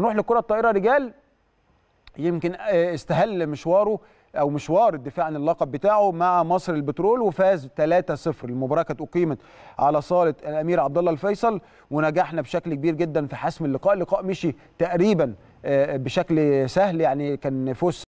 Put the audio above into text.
نروح لكرة الطائره رجال يمكن آه، استهل مشواره او مشوار الدفاع عن اللقب بتاعه مع مصر البترول وفاز 3-0 المباراه كانت اقيمت على صاله الامير عبد الله الفيصل ونجحنا بشكل كبير جدا في حسم اللقاء اللقاء مشي تقريبا آه، بشكل سهل يعني كان فوز